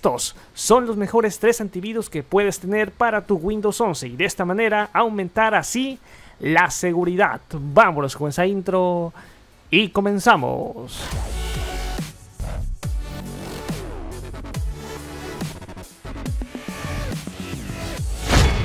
Estos son los mejores tres antivirus que puedes tener para tu Windows 11 y de esta manera aumentar así la seguridad. Vámonos con esa intro y comenzamos.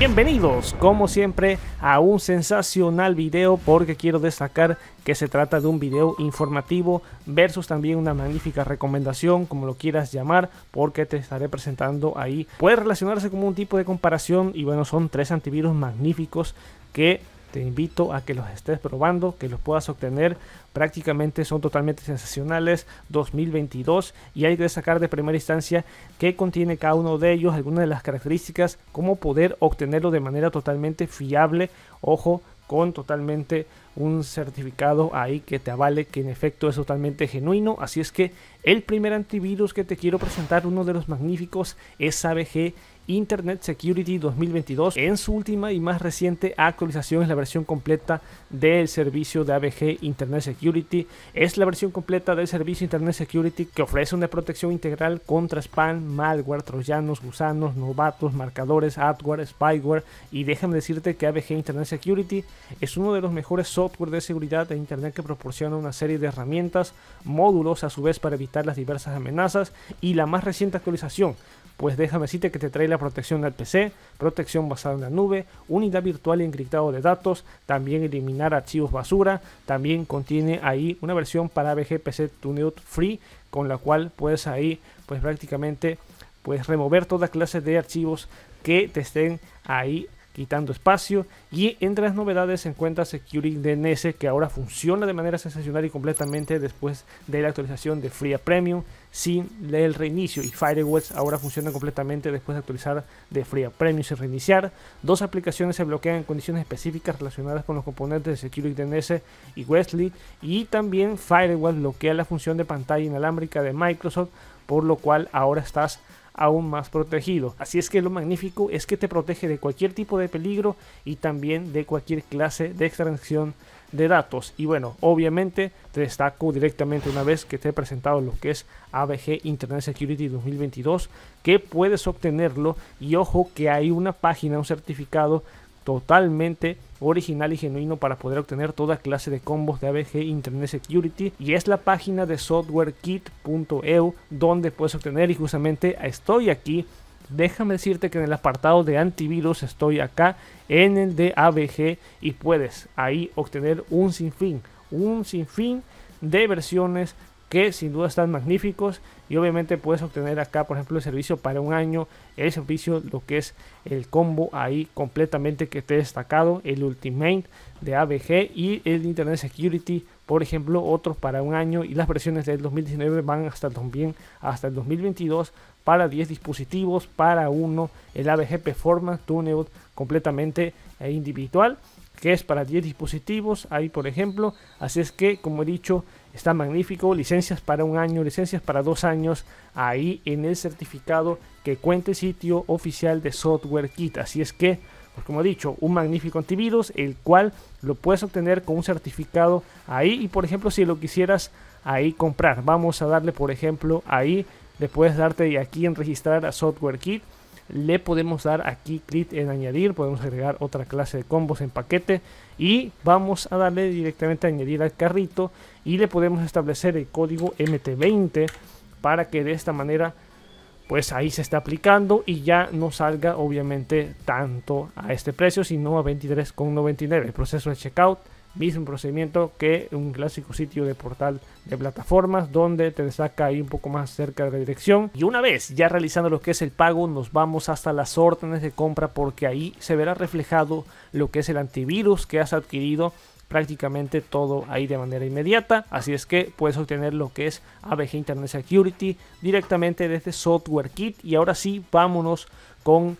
Bienvenidos, como siempre, a un sensacional video porque quiero destacar que se trata de un video informativo versus también una magnífica recomendación, como lo quieras llamar, porque te estaré presentando ahí. Puede relacionarse como un tipo de comparación y bueno, son tres antivirus magníficos que te invito a que los estés probando, que los puedas obtener. Prácticamente son totalmente sensacionales 2022 y hay que sacar de primera instancia qué contiene cada uno de ellos, algunas de las características, cómo poder obtenerlo de manera totalmente fiable. Ojo, con totalmente un certificado ahí que te avale que en efecto es totalmente genuino. Así es que el primer antivirus que te quiero presentar, uno de los magníficos, es ABG Internet Security 2022 en su última y más reciente actualización es la versión completa del servicio de ABG Internet Security. Es la versión completa del servicio Internet Security que ofrece una protección integral contra spam, malware, troyanos, gusanos, novatos, marcadores, adware, spyware y déjame decirte que ABG Internet Security es uno de los mejores software de seguridad de Internet que proporciona una serie de herramientas, módulos a su vez para evitar las diversas amenazas y la más reciente actualización pues déjame decirte que te trae la protección del PC, protección basada en la nube, unidad virtual y encriptado de datos, también eliminar archivos basura, también contiene ahí una versión para BGPC Tuned Free con la cual puedes ahí pues prácticamente puedes remover toda clase de archivos que te estén ahí quitando espacio. Y entre las novedades se encuentra Security DNS, que ahora funciona de manera sensacional y completamente después de la actualización de Free Premium sin el reinicio. Y Firewalls ahora funciona completamente después de actualizar de Free Premium sin reiniciar. Dos aplicaciones se bloquean en condiciones específicas relacionadas con los componentes de Security DNS y Wesley. Y también Firewalls bloquea la función de pantalla inalámbrica de Microsoft, por lo cual ahora estás aún más protegido. Así es que lo magnífico es que te protege de cualquier tipo de peligro y también de cualquier clase de extracción de datos. Y bueno, obviamente te destaco directamente una vez que te he presentado lo que es ABG Internet Security 2022, que puedes obtenerlo y ojo que hay una página, un certificado totalmente original y genuino para poder obtener toda clase de combos de ABG e Internet Security y es la página de softwarekit.eu donde puedes obtener y justamente estoy aquí déjame decirte que en el apartado de antivirus estoy acá en el de ABG y puedes ahí obtener un sinfín, un sinfín de versiones que sin duda están magníficos y obviamente puedes obtener acá por ejemplo el servicio para un año el servicio lo que es el combo ahí completamente que esté destacado el ultimate de ABG y el internet security por ejemplo otros para un año y las versiones del 2019 van hasta también hasta el 2022 para 10 dispositivos para uno el ABG performance tuneout completamente eh, individual que es para 10 dispositivos ahí por ejemplo así es que como he dicho Está magnífico, licencias para un año, licencias para dos años, ahí en el certificado que cuente sitio oficial de software kit. Así es que, pues como he dicho, un magnífico antivirus, el cual lo puedes obtener con un certificado ahí. Y por ejemplo, si lo quisieras ahí comprar, vamos a darle, por ejemplo, ahí le puedes darte aquí en registrar a Software Kit le podemos dar aquí clic en añadir, podemos agregar otra clase de combos en paquete y vamos a darle directamente a añadir al carrito y le podemos establecer el código MT20 para que de esta manera pues ahí se está aplicando y ya no salga obviamente tanto a este precio sino a 23,99. El proceso de checkout mismo procedimiento que un clásico sitio de portal de plataformas donde te saca ahí un poco más cerca de la dirección y una vez ya realizando lo que es el pago nos vamos hasta las órdenes de compra porque ahí se verá reflejado lo que es el antivirus que has adquirido prácticamente todo ahí de manera inmediata. Así es que puedes obtener lo que es ABG Internet Security directamente desde software kit Y ahora sí, vámonos con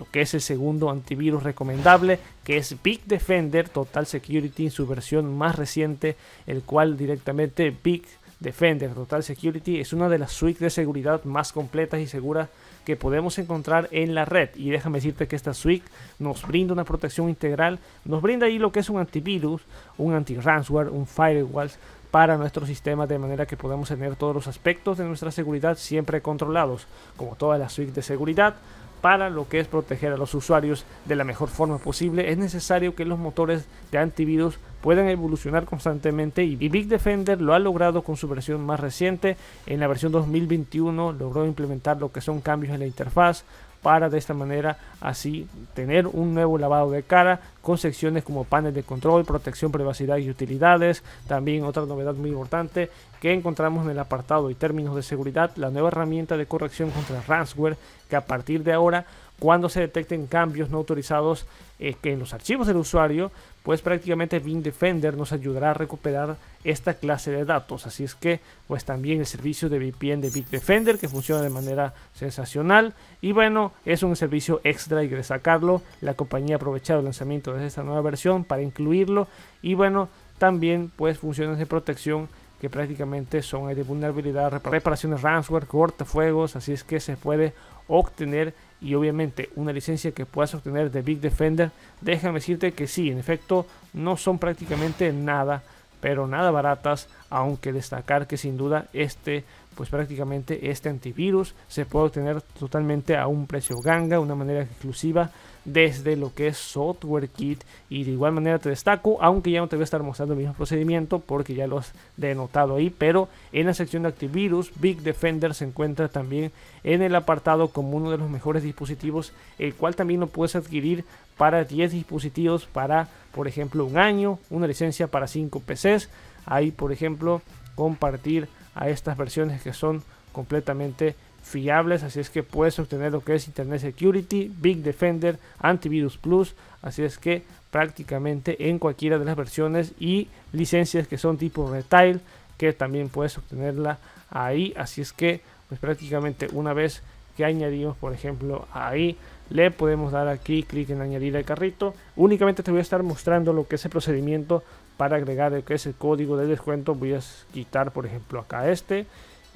lo que es el segundo antivirus recomendable, que es Big Defender Total Security en su versión más reciente, el cual directamente Big Defender Total Security es una de las suites de seguridad más completas y seguras que podemos encontrar en la red. Y déjame decirte que esta suite nos brinda una protección integral, nos brinda ahí lo que es un antivirus, un anti-ransomware, un firewall para nuestro sistema de manera que podamos tener todos los aspectos de nuestra seguridad siempre controlados, como todas las suites de seguridad para lo que es proteger a los usuarios de la mejor forma posible, es necesario que los motores de antivirus puedan evolucionar constantemente y Big Defender lo ha logrado con su versión más reciente. En la versión 2021 logró implementar lo que son cambios en la interfaz, para de esta manera así tener un nuevo lavado de cara con secciones como panel de control, protección, privacidad y utilidades. También otra novedad muy importante que encontramos en el apartado y términos de seguridad, la nueva herramienta de corrección contra ransomware que a partir de ahora cuando se detecten cambios no autorizados eh, que en los archivos del usuario, pues prácticamente Bing Defender nos ayudará a recuperar esta clase de datos. Así es que, pues también el servicio de VPN de Big Defender que funciona de manera sensacional. Y bueno, es un servicio extra y de sacarlo. La compañía ha aprovechado el lanzamiento de esta nueva versión para incluirlo. Y bueno, también pues funciones de protección que prácticamente son de vulnerabilidad, reparaciones ransomware, cortafuegos, así es que se puede obtener y obviamente una licencia que puedas obtener de Big Defender, déjame decirte que sí, en efecto, no son prácticamente nada, pero nada baratas, aunque destacar que sin duda este pues prácticamente este antivirus se puede obtener totalmente a un precio ganga, una manera exclusiva desde lo que es software kit y de igual manera te destaco, aunque ya no te voy a estar mostrando el mismo procedimiento porque ya lo has denotado ahí, pero en la sección de antivirus Big Defender se encuentra también en el apartado como uno de los mejores dispositivos, el cual también lo puedes adquirir para 10 dispositivos para, por ejemplo, un año, una licencia para 5 PCs, ahí por ejemplo compartir a estas versiones que son completamente fiables, así es que puedes obtener lo que es Internet Security, Big Defender, Antivirus Plus, así es que prácticamente en cualquiera de las versiones y licencias que son tipo retail, que también puedes obtenerla ahí, así es que pues prácticamente una vez que añadimos por ejemplo ahí le podemos dar aquí clic en añadir al carrito únicamente te voy a estar mostrando lo que es el procedimiento para agregar el que es el código de descuento voy a quitar por ejemplo acá este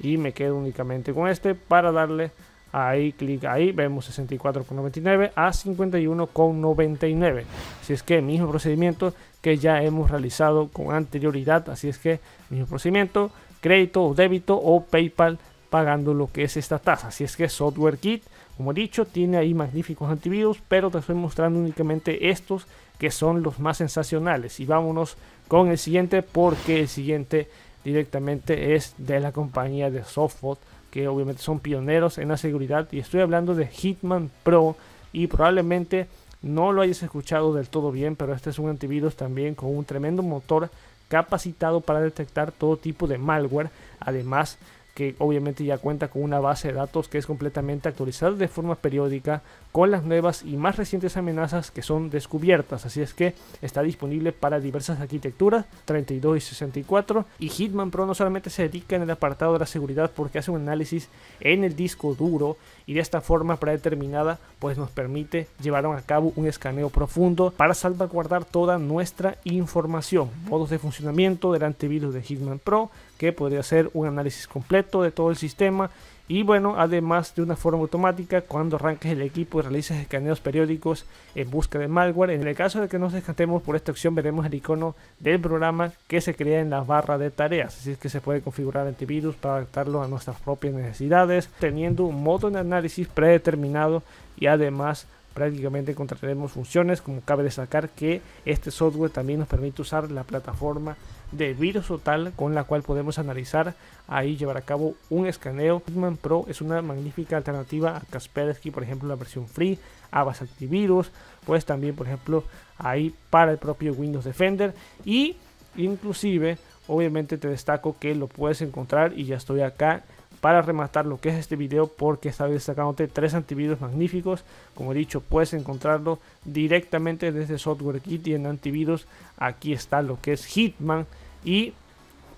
y me quedo únicamente con este para darle ahí clic ahí vemos 64.99 a 51.99 así es que mismo procedimiento que ya hemos realizado con anterioridad así es que mismo procedimiento crédito o débito o paypal pagando lo que es esta tasa así es que software kit como he dicho, tiene ahí magníficos antivirus, pero te estoy mostrando únicamente estos que son los más sensacionales. Y vámonos con el siguiente, porque el siguiente directamente es de la compañía de Softbot, que obviamente son pioneros en la seguridad. Y estoy hablando de Hitman Pro, y probablemente no lo hayas escuchado del todo bien, pero este es un antivirus también con un tremendo motor capacitado para detectar todo tipo de malware, además que obviamente ya cuenta con una base de datos que es completamente actualizada de forma periódica con las nuevas y más recientes amenazas que son descubiertas. Así es que está disponible para diversas arquitecturas, 32 y 64. Y Hitman Pro no solamente se dedica en el apartado de la seguridad porque hace un análisis en el disco duro, y de esta forma predeterminada pues nos permite llevar a cabo un escaneo profundo para salvaguardar toda nuestra información, modos de funcionamiento del antivirus de Hitman Pro que podría ser un análisis completo de todo el sistema y bueno, además de una forma automática, cuando arranques el equipo y realices escaneos periódicos en busca de malware, en el caso de que nos descartemos por esta opción, veremos el icono del programa que se crea en la barra de tareas. Así es que se puede configurar antivirus para adaptarlo a nuestras propias necesidades, teniendo un modo de análisis predeterminado y además prácticamente contrataremos funciones como cabe destacar que este software también nos permite usar la plataforma de virus total con la cual podemos analizar ahí llevar a cabo un escaneo. Pro es una magnífica alternativa a Kaspersky, por ejemplo, la versión free, Avast Antivirus, pues también, por ejemplo, ahí para el propio Windows Defender y inclusive, obviamente te destaco que lo puedes encontrar y ya estoy acá para rematar lo que es este video porque está destacándote tres antivirus magníficos como he dicho puedes encontrarlo directamente desde Kit y en antivirus aquí está lo que es Hitman y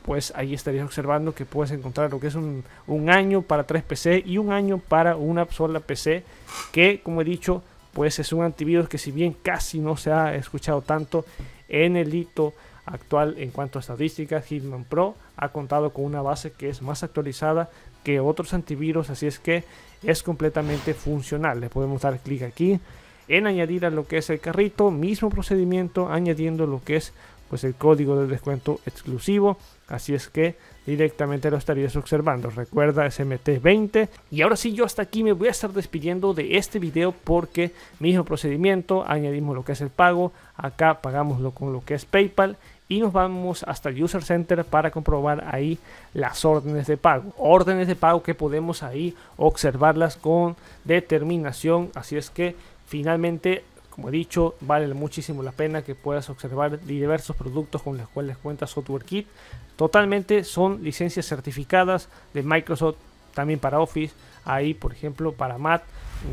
pues ahí estarías observando que puedes encontrar lo que es un, año para tres PC y un año para una sola PC que como he dicho pues es un antivirus que si bien casi no se ha escuchado tanto en el hito actual en cuanto a estadísticas, Hitman Pro ha contado con una base que es más actualizada que otros antivirus, así es que es completamente funcional. Le podemos dar clic aquí en añadir a lo que es el carrito, mismo procedimiento, añadiendo lo que es pues el código de descuento exclusivo, así es que directamente lo estarías observando. Recuerda SMT20 y ahora sí yo hasta aquí me voy a estar despidiendo de este video porque mismo procedimiento, añadimos lo que es el pago, acá pagámoslo con lo que es PayPal y nos vamos hasta el User Center para comprobar ahí las órdenes de pago. Órdenes de pago que podemos ahí observarlas con determinación. Así es que finalmente como he dicho, vale muchísimo la pena que puedas observar diversos productos con los cuales cuenta kit Totalmente son licencias certificadas de Microsoft, también para Office, ahí por ejemplo para Mac,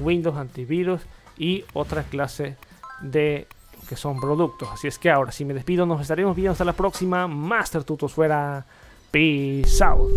Windows antivirus y otra clase de que son productos. Así es que ahora si me despido, nos estaremos viendo hasta la próxima. Master Tutos fuera. Peace out.